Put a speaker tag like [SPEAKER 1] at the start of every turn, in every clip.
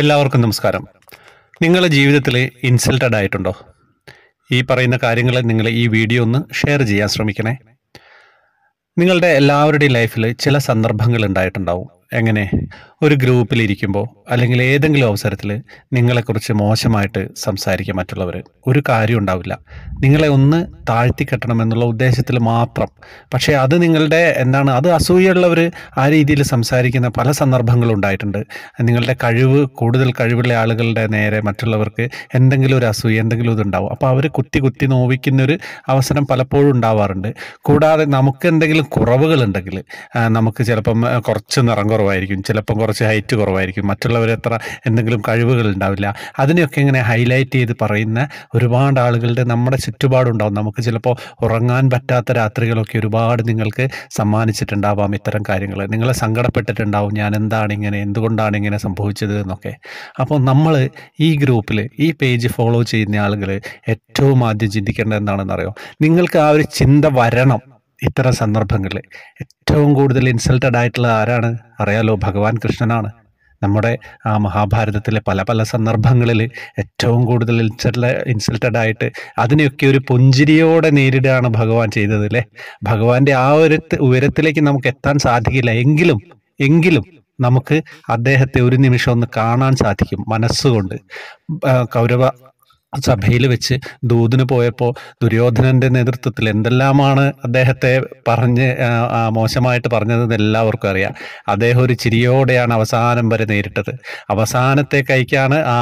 [SPEAKER 1] എല്ലാവർക്കും നമസ്കാരം നിങ്ങളുടെ ജീവിതത്തിൽ ഇൻസൾട്ടഡ് ആയിട്ടുണ്ടോ ഈ പറയുന്ന കാര്യങ്ങൾ നിങ്ങൾ ഈ വീഡിയോ ഒന്ന് ഷെയർ ചെയ്യാൻ ശ്രമിക്കണേ നിങ്ങളുടെ എല്ലാവരുടെയും ലൈഫിൽ ചില സന്ദർഭങ്ങൾ ഉണ്ടായിട്ടുണ്ടാവും എങ്ങനെ ഒരു ഗ്രൂപ്പിലിരിക്കുമ്പോൾ അല്ലെങ്കിൽ ഏതെങ്കിലും അവസരത്തിൽ നിങ്ങളെക്കുറിച്ച് മോശമായിട്ട് സംസാരിക്കുക മറ്റുള്ളവർ ഒരു കാര്യം ഉണ്ടാവില്ല നിങ്ങളെ ഒന്ന് എന്നുള്ള ഉദ്ദേശത്തിൽ മാത്രം പക്ഷേ അത് നിങ്ങളുടെ എന്താണ് അത് അസൂയുള്ളവർ ആ രീതിയിൽ സംസാരിക്കുന്ന പല സന്ദർഭങ്ങളും ഉണ്ടായിട്ടുണ്ട് നിങ്ങളുടെ കഴിവ് കൂടുതൽ കഴിവുള്ള ആളുകളുടെ നേരെ മറ്റുള്ളവർക്ക് എന്തെങ്കിലും ഒരു അസൂയ എന്തെങ്കിലും ഇതുണ്ടാവും അപ്പോൾ അവർ കുത്തി കുത്തി നോവിക്കുന്ന ഒരു അവസരം പലപ്പോഴും ഉണ്ടാവാറുണ്ട് കൂടാതെ നമുക്ക് എന്തെങ്കിലും കുറവുകളുണ്ടെങ്കിൽ നമുക്ക് ചിലപ്പം കുറച്ച് നിറം കുറവ് കുറവായിരിക്കും ചിലപ്പം കുറച്ച് ഹൈറ്റ് കുറവായിരിക്കും മറ്റുള്ളവർ എന്തെങ്കിലും കഴിവുകൾ ഉണ്ടാവില്ല അതിനെയൊക്കെ ഇങ്ങനെ ഹൈലൈറ്റ് ചെയ്ത് പറയുന്ന ഒരുപാട് ആളുകളുടെ നമ്മുടെ ചുറ്റുപാടുണ്ടാവും നമുക്ക് ചിലപ്പോൾ ഉറങ്ങാൻ പറ്റാത്ത രാത്രികളൊക്കെ ഒരുപാട് നിങ്ങൾക്ക് സമ്മാനിച്ചിട്ടുണ്ടാവാം ഇത്തരം കാര്യങ്ങൾ നിങ്ങളെ സങ്കടപ്പെട്ടിട്ടുണ്ടാവും ഞാൻ എന്താണ് ഇങ്ങനെ എന്തുകൊണ്ടാണ് ഇങ്ങനെ സംഭവിച്ചത് എന്നൊക്കെ അപ്പോൾ നമ്മൾ ഈ ഗ്രൂപ്പിൽ ഈ പേജ് ഫോളോ ചെയ്യുന്ന ആളുകൾ ഏറ്റവും ആദ്യം ചിന്തിക്കേണ്ടത് എന്താണെന്നറിയോ നിങ്ങൾക്ക് ആ ഒരു ചിന്ത വരണം ഇത്തരം സന്ദർഭങ്ങളിൽ ഏറ്റവും കൂടുതൽ ഇൻസൾട്ടഡ് ആയിട്ടുള്ള ആരാണ് അറിയാലോ ഭഗവാൻ കൃഷ്ണനാണ് നമ്മുടെ ആ മഹാഭാരതത്തിലെ പല പല സന്ദർഭങ്ങളിൽ ഏറ്റവും കൂടുതൽ ഇൻസൾട്ടഡ് ഇൻസൾട്ടഡ് ആയിട്ട് അതിനെയൊക്കെ ഒരു പുഞ്ചിരിയോടെ നേരിടുകയാണ് ഭഗവാൻ ചെയ്തത് അല്ലേ ഭഗവാന്റെ ആ ഒരു ഉയരത്തിലേക്ക് നമുക്ക് എത്താൻ സാധിക്കില്ല എങ്കിലും എങ്കിലും നമുക്ക് അദ്ദേഹത്തെ ഒരു നിമിഷം ഒന്ന് കാണാൻ സാധിക്കും മനസ്സുകൊണ്ട് കൗരവ സഭയിൽ വെച്ച് ദൂതിന് പോയപ്പോൾ ദുര്യോധനന്റെ നേതൃത്വത്തിൽ എന്തെല്ലാമാണ് അദ്ദേഹത്തെ പറഞ്ഞ് മോശമായിട്ട് പറഞ്ഞത് എല്ലാവർക്കും അറിയാം അദ്ദേഹം ഒരു ചിരിയോടെയാണ് അവസാനം വരെ നേരിട്ടത് അവസാനത്തെ കൈക്കാണ് ആ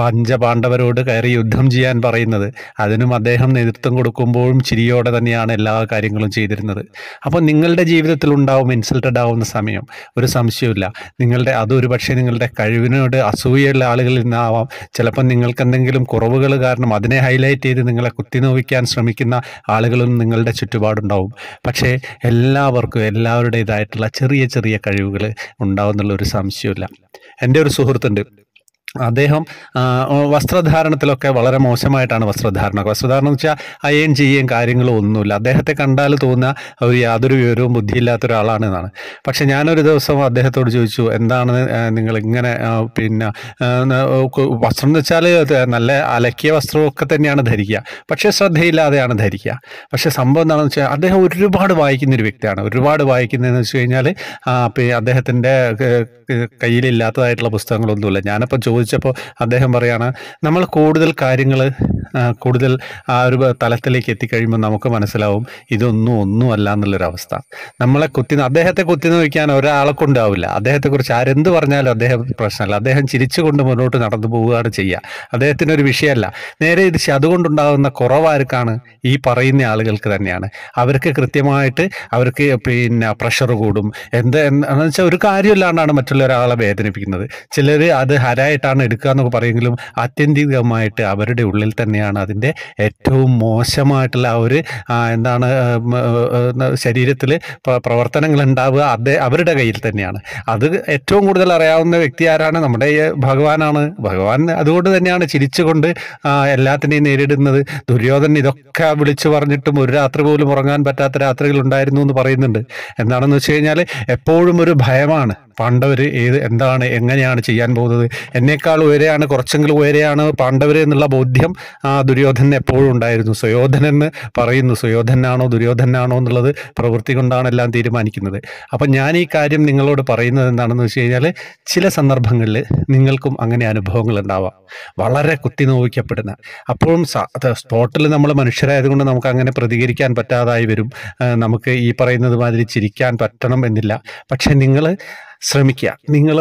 [SPEAKER 1] പഞ്ചപാണ്ഡവരോട് കയറി യുദ്ധം ചെയ്യാൻ പറയുന്നത് അതിനും അദ്ദേഹം നേതൃത്വം കൊടുക്കുമ്പോഴും ചിരിയോടെ തന്നെയാണ് എല്ലാ കാര്യങ്ങളും ചെയ്തിരുന്നത് അപ്പോൾ നിങ്ങളുടെ ജീവിതത്തിൽ ഉണ്ടാവും ഇൻസൾട്ടഡ് ആവുന്ന സമയം ഒരു സംശയമില്ല നിങ്ങളുടെ അതൊരു പക്ഷേ നിങ്ങളുടെ കഴിവിനോട് അസൂയുള്ള ആളുകളിൽ നിന്നാവാം ചിലപ്പോൾ നിങ്ങൾക്ക് എന്തെങ്കിലും കുറവ് കുറവുകൾ കാരണം അതിനെ ഹൈലൈറ്റ് ചെയ്ത് നിങ്ങളെ കുത്തിനോവിക്കാൻ ശ്രമിക്കുന്ന ആളുകളും നിങ്ങളുടെ ചുറ്റുപാടുണ്ടാവും പക്ഷേ എല്ലാവർക്കും എല്ലാവരുടേതായിട്ടുള്ള ചെറിയ ചെറിയ കഴിവുകൾ ഉണ്ടാവുമെന്നുള്ള ഒരു സംശയമില്ല എൻ്റെ ഒരു സുഹൃത്തുണ്ട് അദ്ദേഹം വസ്ത്രധാരണത്തിലൊക്കെ വളരെ മോശമായിട്ടാണ് വസ്ത്രധാരണം വസ്ത്രധാരണം എന്ന് വെച്ചാൽ അയൺ ചെയ്യുകയും കാര്യങ്ങളും ഒന്നുമില്ല അദ്ദേഹത്തെ കണ്ടാൽ തോന്നുന്ന ഒരു യാതൊരു വിവരവും ബുദ്ധിയില്ലാത്ത ഒരാളാണ് എന്നാണ് പക്ഷേ ഞാനൊരു ദിവസം അദ്ദേഹത്തോട് ചോദിച്ചു എന്താണ് നിങ്ങൾ ഇങ്ങനെ പിന്നെ വസ്ത്രം എന്ന് വെച്ചാൽ നല്ല അലക്കിയ വസ്ത്രമൊക്കെ തന്നെയാണ് ധരിക്കുക പക്ഷേ ശ്രദ്ധയില്ലാതെയാണ് ധരിക്കുക പക്ഷേ സംഭവം എന്താണെന്ന് വെച്ചാൽ അദ്ദേഹം ഒരുപാട് വായിക്കുന്നൊരു വ്യക്തിയാണ് ഒരുപാട് വായിക്കുന്നതെന്ന് വെച്ച് കഴിഞ്ഞാൽ അദ്ദേഹത്തിൻ്റെ കയ്യിലില്ലാത്തതായിട്ടുള്ള പുസ്തകങ്ങളൊന്നുമില്ല ഞാനപ്പോൾ ചോദിച്ചു ചോദിച്ചപ്പോൾ അദ്ദേഹം പറയാണ് നമ്മൾ കൂടുതൽ കാര്യങ്ങൾ കൂടുതൽ ആ ഒരു തലത്തിലേക്ക് എത്തിക്കഴിയുമ്പോൾ നമുക്ക് മനസ്സിലാവും ഇതൊന്നും ഒന്നുമല്ല എന്നുള്ളൊരവസ്ഥ നമ്മളെ കുത്തി അദ്ദേഹത്തെ കുത്തി നോക്കിയാൽ ഒരാളെ കൊണ്ടാവില്ല അദ്ദേഹത്തെക്കുറിച്ച് ആരെന്ത് പറഞ്ഞാലും അദ്ദേഹം പ്രശ്നമല്ല അദ്ദേഹം ചിരിച്ചുകൊണ്ട് മുന്നോട്ട് നടന്നു പോവുകയാണ് ചെയ്യുക അദ്ദേഹത്തിന് ഒരു വിഷയമല്ല നേരെ ഇത് അതുകൊണ്ടുണ്ടാകുന്ന കുറവാർക്കാണ് ഈ പറയുന്ന ആളുകൾക്ക് തന്നെയാണ് അവർക്ക് കൃത്യമായിട്ട് അവർക്ക് പിന്നെ പ്രഷർ കൂടും എന്ത് എന്താണെന്ന് വെച്ചാൽ ഒരു കാര്യമില്ലാണ്ടാണ് മറ്റുള്ള ഒരാളെ വേദനിപ്പിക്കുന്നത് ചിലർ അത് ഹരായിട്ടാണ് എടുക്കുക എന്നൊക്കെ പറയുമെങ്കിലും ആത്യന്തികമായിട്ട് അവരുടെ ഉള്ളിൽ തന്നെ തന്നെയാണ് അതിൻ്റെ ഏറ്റവും മോശമായിട്ടുള്ള ആ ഒരു എന്താണ് ശരീരത്തിൽ പ്രവർത്തനങ്ങൾ ഉണ്ടാവുക അതേ അവരുടെ കയ്യിൽ തന്നെയാണ് അത് ഏറ്റവും കൂടുതൽ അറിയാവുന്ന വ്യക്തി ആരാണ് നമ്മുടെ ഭഗവാനാണ് ഭഗവാൻ അതുകൊണ്ട് തന്നെയാണ് ചിരിച്ചുകൊണ്ട് എല്ലാത്തിനെയും നേരിടുന്നത് ദുര്യോധനൻ ഇതൊക്കെ വിളിച്ചു പറഞ്ഞിട്ടും ഒരു രാത്രി പോലും ഉറങ്ങാൻ പറ്റാത്ത രാത്രികൾ ഉണ്ടായിരുന്നു എന്ന് പറയുന്നുണ്ട് എന്താണെന്ന് വെച്ച് കഴിഞ്ഞാൽ എപ്പോഴും ഒരു ഭയമാണ് പാണ്ഡവർ ഏത് എന്താണ് എങ്ങനെയാണ് ചെയ്യാൻ പോകുന്നത് എന്നേക്കാൾ ഉയരെയാണ് കുറച്ചെങ്കിലും ഉയരെയാണ് പാണ്ഡവർ എന്നുള്ള ബോധ്യം ആ ദുര്യോധനൻ എപ്പോഴും ഉണ്ടായിരുന്നു സുയോധനൻ എന്ന് പറയുന്നു സുയോധനാണോ ദുര്യോധനാണോ എന്നുള്ളത് പ്രവൃത്തി കൊണ്ടാണ് എല്ലാം തീരുമാനിക്കുന്നത് അപ്പം ഞാൻ ഈ കാര്യം നിങ്ങളോട് പറയുന്നത് എന്താണെന്ന് വെച്ച് കഴിഞ്ഞാൽ ചില സന്ദർഭങ്ങളിൽ നിങ്ങൾക്കും അങ്ങനെ അനുഭവങ്ങൾ ഉണ്ടാവാം വളരെ കുത്തി നോവിക്കപ്പെടുന്ന അപ്പോഴും സ്പോട്ടിൽ നമ്മൾ മനുഷ്യരായതുകൊണ്ട് നമുക്ക് അങ്ങനെ പ്രതികരിക്കാൻ പറ്റാതായി വരും നമുക്ക് ഈ പറയുന്നത് മാതിരി ചിരിക്കാൻ പറ്റണം എന്നില്ല പക്ഷേ നിങ്ങൾ ശ്രമിക്കുക നിങ്ങൾ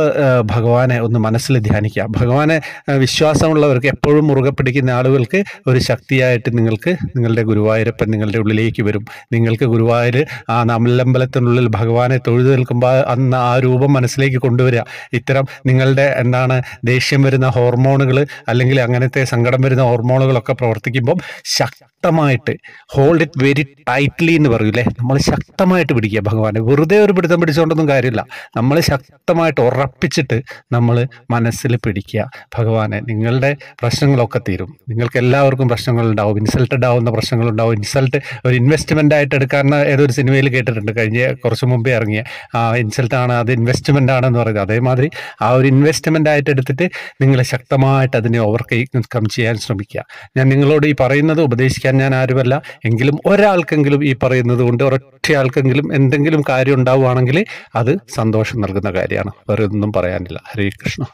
[SPEAKER 1] ഭഗവാനെ ഒന്ന് മനസ്സിൽ ധ്യാനിക്കുക ഭഗവാനെ വിശ്വാസമുള്ളവർക്ക് എപ്പോഴും മുറുകെ പിടിക്കുന്ന ആളുകൾക്ക് ഒരു ശക്തിയായിട്ട് നിങ്ങൾക്ക് നിങ്ങളുടെ ഗുരുവായൂരപ്പൻ നിങ്ങളുടെ ഉള്ളിലേക്ക് വരും നിങ്ങൾക്ക് ഗുരുവായൂർ ആ നമ്മളമ്പലത്തിനുള്ളിൽ ഭഗവാനെ തൊഴുതു നിൽക്കുമ്പോൾ അന്ന് ആ രൂപം മനസ്സിലേക്ക് കൊണ്ടുവരിക ഇത്തരം നിങ്ങളുടെ എന്താണ് ദേഷ്യം വരുന്ന ഹോർമോണുകൾ അല്ലെങ്കിൽ അങ്ങനത്തെ സങ്കടം വരുന്ന ഹോർമോണുകളൊക്കെ പ്രവർത്തിക്കുമ്പം ശക്തമായിട്ട് ഹോൾഡ് ഇറ്റ് വെരി ടൈറ്റ്ലി എന്ന് പറയൂലേ നമ്മൾ ശക്തമായിട്ട് പിടിക്കുക ഭഗവാനെ വെറുതെ ഒരു പിടുത്തം പിടിച്ചുകൊണ്ടൊന്നും കാര്യമില്ല നമ്മൾ ശക്തമായിട്ട് ഉറപ്പിച്ചിട്ട് നമ്മൾ മനസ്സിൽ പിടിക്കുക ഭഗവാനെ നിങ്ങളുടെ പ്രശ്നങ്ങളൊക്കെ തീരും നിങ്ങൾക്ക് എല്ലാവർക്കും പ്രശ്നങ്ങളുണ്ടാവും ഇൻസൾട്ടഡ് ആവുന്ന പ്രശ്നങ്ങളുണ്ടാവും ഇൻസൾട്ട് ഒരു ഇൻവെസ്റ്റ്മെൻ്റ് ആയിട്ട് എടുക്കാറുണ്ട് ഏതൊരു സിനിമയിൽ കേട്ടിട്ടുണ്ട് കഴിഞ്ഞ കുറച്ച് മുമ്പേ ഇറങ്ങിയ ആ ഇൻസൾട്ടാണ് അത് ഇൻവെസ്റ്റ്മെൻ്റ് ആണെന്ന് പറയുന്നത് അതേമാതിരി ആ ഒരു ഇൻവെസ്റ്റ്മെൻ്റ് ആയിട്ട് എടുത്തിട്ട് നിങ്ങൾ ശക്തമായിട്ട് അതിനെ ഓവർകം ചെയ്യാൻ ശ്രമിക്കുക ഞാൻ നിങ്ങളോട് ഈ പറയുന്നത് ഉപദേശിക്കാൻ ഞാൻ ആരുമല്ല എങ്കിലും ഒരാൾക്കെങ്കിലും ഈ പറയുന്നത് കൊണ്ട് ഒരൊറ്റയാൾക്കെങ്കിലും എന്തെങ്കിലും കാര്യം ഉണ്ടാവുകയാണെങ്കിൽ അത് സന്തോഷം നൽകും ഇഷ്ടപ്പെടുന്ന കാര്യമാണ് വേറെ ഒന്നും പറയാനില്ല ഹരേ കൃഷ്ണ